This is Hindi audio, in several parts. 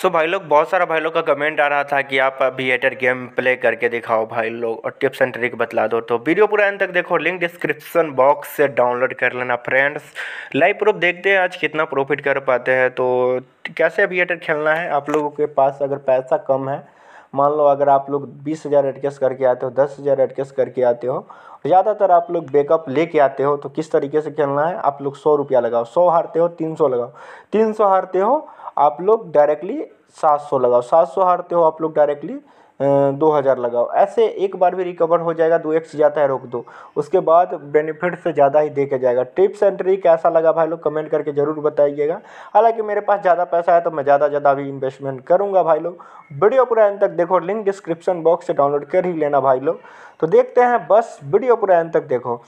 सो so भाई लोग बहुत सारा भाई लोग का कमेंट आ रहा था कि आप अभिएटर गेम प्ले करके दिखाओ भाई लोग और टिप्स एंड ट्रिक बतला दो तो वीडियो पूरा अंत तक देखो लिंक डिस्क्रिप्शन बॉक्स से डाउनलोड कर लेना फ्रेंड्स लाइव प्रूफ देखते हैं आज कितना प्रॉफिट कर पाते हैं तो कैसे अभिएटर खेलना है आप लोगों के पास अगर पैसा कम है मान लो अगर आप लोग बीस हज़ार एडकेस करके आते हो दस हज़ार एडकेस करके आते हो ज़्यादातर आप लोग बैकअप लेके आते हो तो किस तरीके से खेलना है आप लोग सौ रुपया लगाओ सौ हारते हो तीन सौ लगाओ तीन सौ हारते हो आप लोग डायरेक्टली सात सौ लगाओ सात सौ हारते हो आप लोग डायरेक्टली दो हज़ार लगाओ ऐसे एक बार भी रिकवर हो जाएगा दो एक्स जाता है रोक दो उसके बाद बेनिफिट से ज़्यादा ही देखा जाएगा टिप्स एंड ट्रिक कैसा लगा भाई लोग कमेंट करके ज़रूर बताइएगा हालांकि मेरे पास ज़्यादा पैसा है तो मैं ज़्यादा ज़्यादा अभी इन्वेस्टमेंट करूँगा भाई लोग वीडियो पूरा एन तक देखो लिंक डिस्क्रिप्शन बॉक्स से डाउनलोड कर ही लेना भाई लोग तो देखते हैं बस वीडियो पूरा एन तक देखो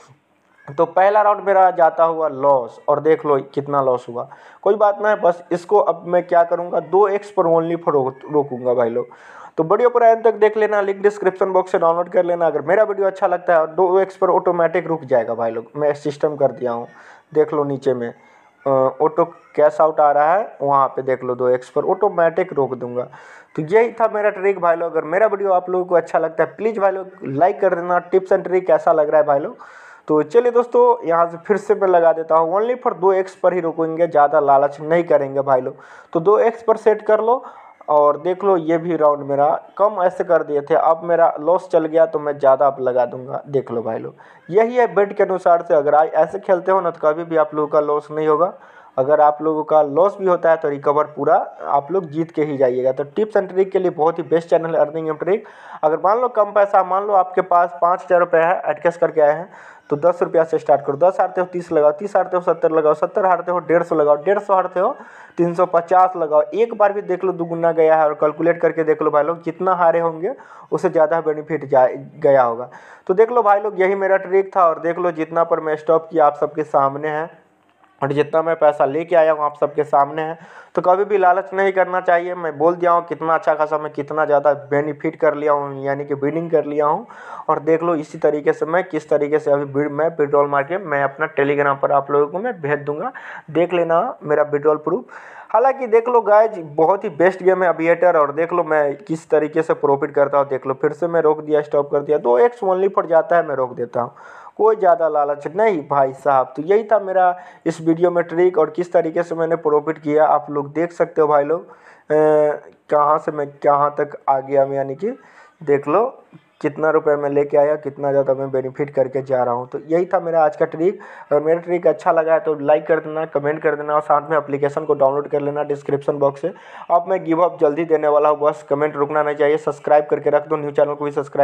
तो पहला राउंड मेरा जाता हुआ लॉस और देख लो कितना लॉस हुआ कोई बात ना है बस इसको अब मैं क्या करूँगा दो एक्स पर ओनली पर रोकूंगा भाई लोग तो वीडियो पर एंड तक देख लेना लिंक डिस्क्रिप्शन बॉक्स से डाउनलोड कर लेना अगर मेरा वीडियो अच्छा लगता है और दो एक्स पर ऑटोमेटिक रुक जाएगा भाई लोग मैं सिस्टम कर दिया हूँ देख लो नीचे में ऑटो कैश आउट आ रहा है वहाँ पे देख लो दो एक्स पर ऑटोमेटिक रोक दूंगा तो यही था मेरा ट्रिक भाई लोग अगर मेरा वीडियो आप लोगों को अच्छा लगता है प्लीज़ भाई लोग लाइक कर देना टिप्स एंड ट्रिक कैसा लग रहा है भाई लोग तो चलिए दोस्तों यहाँ से फिर से मैं लगा देता हूँ ओनली फॉर दो एक्स पर ही रुकेंगे ज़्यादा लालच नहीं करेंगे भाई लोग तो दो एक्स पर सेट कर लो और देख लो ये भी राउंड मेरा कम ऐसे कर दिए थे अब मेरा लॉस चल गया तो मैं ज़्यादा अब लगा दूंगा देख लो भाई लोग यही है बेड के अनुसार से अगर ऐसे खेलते हो ना तो कभी भी आप लोगों का लॉस नहीं होगा अगर आप लोगों का लॉस भी होता है तो रिकवर पूरा आप लोग जीत के ही जाइएगा तो टिप्स एंड ट्रिक के लिए बहुत ही बेस्ट चैनल है अर्निंग एंड ट्रिक अगर मान लो कम पैसा मान लो आपके पास पाँच हज़ार रुपये है एडकेस करके आए हैं तो दस रुपया से स्टार्ट करो दस हारते हो तीस लगाओ तीस हारते हो सत्तर लगाओ सत्तर हारते हो डेढ़ सौ लगाओ डेढ़ सौ हारते हो तीन सौ पचास लगाओ एक बार भी देख लो दुगुना गया है और कैलकुलेट करके देख लो भाई लोग जितना हारे होंगे उससे ज़्यादा बेनिफिट जा गया होगा तो देख लो भाई लोग यही मेरा ट्रिक था और देख लो जितना पर मैं स्टॉप किया आप सबके सामने है और जितना मैं पैसा लेके आया हूँ आप सबके सामने है तो कभी भी लालच नहीं करना चाहिए मैं बोल दिया हूँ कितना अच्छा खासा मैं कितना ज़्यादा बेनिफिट कर लिया हूँ यानी कि बिडिंग कर लिया हूँ और देख लो इसी तरीके से मैं किस तरीके से अभी मैं विड्रॉल मार्केट मैं अपना टेलीग्राम पर आप लोगों को मैं भेज दूंगा देख लेना मेरा विड्रॉल प्रूफ हालांकि देख लो गाय बहुत ही बेस्ट गेम है अभिएटर और देख लो मैं किस तरीके से प्रॉफिट करता हूँ देख लो फिर से मैं रोक दिया स्टॉप कर दिया तो एक्स ओनली पर जाता है मैं रोक देता हूँ कोई ज़्यादा लालच नहीं भाई साहब तो यही था मेरा इस वीडियो में ट्रिक और किस तरीके से मैंने प्रॉफिट किया आप लोग देख सकते हो भाई लोग कहाँ से मैं कहाँ तक आ गया मैं यानी कि देख लो कितना रुपए मैं लेके आया कितना ज़्यादा मैं बेनिफिट करके जा रहा हूँ तो यही था मेरा आज का ट्रिक अगर मेरा ट्रिक अच्छा लगा है तो लाइक कर देना कमेंट कर देना और साथ में एप्लीकेशन को डाउनलोड कर लेना डिस्क्रिप्शन बॉक्स से अब मैं गिव अप जल्दी देने वाला हूँ बस कमेंट रुकना नहीं चाहिए सब्सक्राइब करके रख दो न्यू चैनल को भी सब्सक्राइब